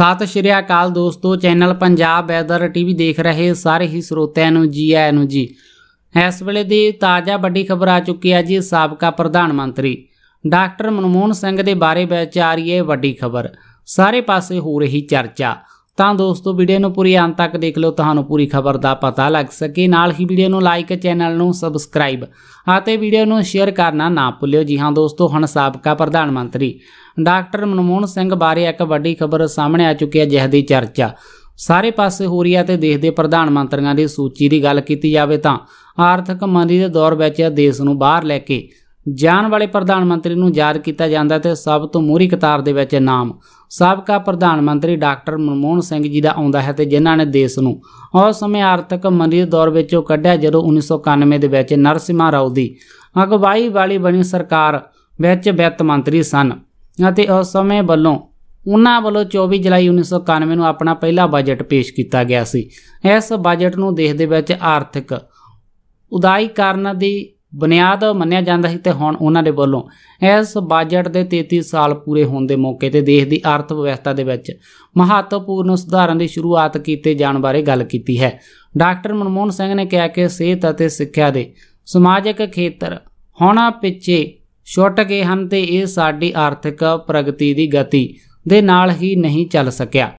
ਸਤਿ ਸ਼੍ਰੀ ਅਕਾਲ ਦੋਸਤੋ channel Punjab weather TV ਦੇਖ ਰਹੇ ਸਾਰੇ ਹੀ ਸਰੋਤਿਆਂ ਨੂੰ ਜੀ ਆਇਆਂ ਨੂੰ ਜੀ ਇਸ ਵੇਲੇ ਦੀ ਤਾਜ਼ਾ ਵੱਡੀ ਖਬਰ ਆ ਚੁੱਕੀ ਹੈ ਜੀ ਸਾਬਕਾ ਪ੍ਰਧਾਨ ਮੰਤਰੀ ਡਾਕਟਰ ਮਨਮੋਹਨ ਸਿੰਘ ਦੇ ਬਾਰੇ ਵਿਚਾਰੀਏ ਵੱਡੀ ਖਬਰ ਸਾਰੇ ਪਾਸੇ ਹੋ ਰਹੀ ਚਰਚਾ ਤਾਂ ਦੋਸਤੋ ਵੀਡੀਓ ਨੂੰ ਪੂਰੀ ਅੰਤ ਤੱਕ ਦੇਖ ਲਓ ਤੁਹਾਨੂੰ ਪੂਰੀ ਖਬਰ ਦਾ ਪਤਾ ਲੱਗ ਸਕੇ ਨਾਲ ਹੀ ਵੀਡੀਓ ਨੂੰ ਲਾਈਕ ਚੈਨਲ ਨੂੰ ਸਬਸਕ੍ਰਾਈਬ ਅਤੇ ਵੀਡੀਓ ਨੂੰ ਸ਼ੇਅਰ ਕਰਨਾ ਨਾ ਭੁੱਲਿਓ ਜੀ ਹਾਂ ਦੋਸਤੋ ਹੁਣ ਸਾਬਕਾ ਪ੍ਰਧਾਨ ਮੰਤਰੀ ਡਾਕਟਰ ਮਨਮੋਹਨ ਸਿੰਘ ਬਾਰੇ ਇੱਕ ਵੱਡੀ ਖਬਰ ਸਾਹਮਣੇ ਆ ਚੁੱਕੀ ਹੈ ਜਿਸ ਦੀ ਚਰਚਾ ਸਾਰੇ ਪਾਸੇ ਹੋ ਰਹੀ ਹੈ ਤੇ ਦੇਸ਼ ਦੇ ਪ੍ਰਧਾਨ ਮੰਤਰੀਆਂ ਦੀ ਸੂਚੀ ਦੀ ਗੱਲ ਕੀਤੀ ਜਾਵੇ ਤਾਂ ਆਰਥਿਕ ਮੰਦੀ ਦੇ ਦੌਰ ਵਿੱਚ ਦੇਸ਼ ਨੂੰ ਬਾਹਰ ਲੈ ਕੇ ਜਾਣ ਵਾਲੇ ਪ੍ਰਧਾਨ ਮੰਤਰੀ ਨੂੰ ਯਾਦ ਕੀਤਾ ਜਾਂਦਾ ਤੇ ਸਭ ਤੋਂ ਮੋਹਰੀ ਕਤਾਰ ਦੇ ਵਿੱਚ ਨਾਮ ਸਾਬਕਾ ਪ੍ਰਧਾਨ ਮੰਤਰੀ ਡਾਕਟਰ ਮਨਮੋਹਨ ਸਿੰਘ ਜੀ ਦਾ ਆਉਂਦਾ ਹੈ ਤੇ ਜਿਨ੍ਹਾਂ ਨੇ ਦੇਸ਼ ਨੂੰ ਉਸ ਸਮੇਂ ਆਰਥਿਕ ਮੰਦੀ ਦੌਰ ਵਿੱਚੋਂ ਕੱਢਿਆ ਜਦੋਂ 1991 ਦੇ ਵਿੱਚ ਨਰਸਿਮਹਾ ਰਾਓ ਦੀ ਅਗਵਾਈ ਵਾਲੀ ਬਣੀ ਸਰਕਾਰ ਵਿੱਚ ਵਿੱਤ ਮੰਤਰੀ ਸਨ ਅਤੇ ਉਸ ਸਮੇਂ ਵੱਲੋਂ ਉਹਨਾਂ ਵੱਲੋਂ 24 ਜੁਲਾਈ 1991 ਨੂੰ ਆਪਣਾ ਪਹਿਲਾ ਬਜਟ ਪੇਸ਼ ਕੀਤਾ ਗਿਆ ਸੀ ਇਸ ਬਜਟ ਨੂੰ ਦੇਖਦੇ ਵਿੱਚ ਆਰਥਿਕ ਉਦਾਈ ਕਾਰਨ ਦੀ ਬੁਨਿਆਦ ਮੰਨਿਆ ਜਾਂਦਾ ਸੀ ਤੇ ਹੁਣ ਉਹਨਾਂ ਦੇ ਵੱਲੋਂ ਇਸ ਬਜਟ ਦੇ 33 ਸਾਲ ਪੂਰੇ ਹੋਣ ਦੇ ਮੌਕੇ ਤੇ ਦੇਸ਼ ਦੀ ਆਰਥਿਕ ਵਿਵਸਥਾ ਦੇ ਵਿੱਚ ਮਹੱਤਵਪੂਰਨ ਸੁਧਾਰਾਂ ਦੀ ਸ਼ੁਰੂਆਤ ਕੀਤੇ ਜਾਣ ਬਾਰੇ ਗੱਲ ਕੀਤੀ ਹੈ ਡਾਕਟਰ ਮਨਮੋਹਨ ਸਿੰਘ ਨੇ ਕਿਹਾ ਕਿ ਸਿਹਤ ਅਤੇ ਸਿੱਖਿਆ ਦੇ ਸਮਾਜਿਕ ਖੇਤਰ ਹੋਣਾ ਪਿੱਛੇ ਛੁੱਟ ਗਏ ਹਨ ਤੇ ਇਹ ਸਾਡੀ ਆਰਥਿਕ ਪ੍ਰਗਤੀ ਦੀ ਗਤੀ ਦੇ ਨਾਲ ਹੀ ਨਹੀਂ ਚੱਲ ਸਕਿਆ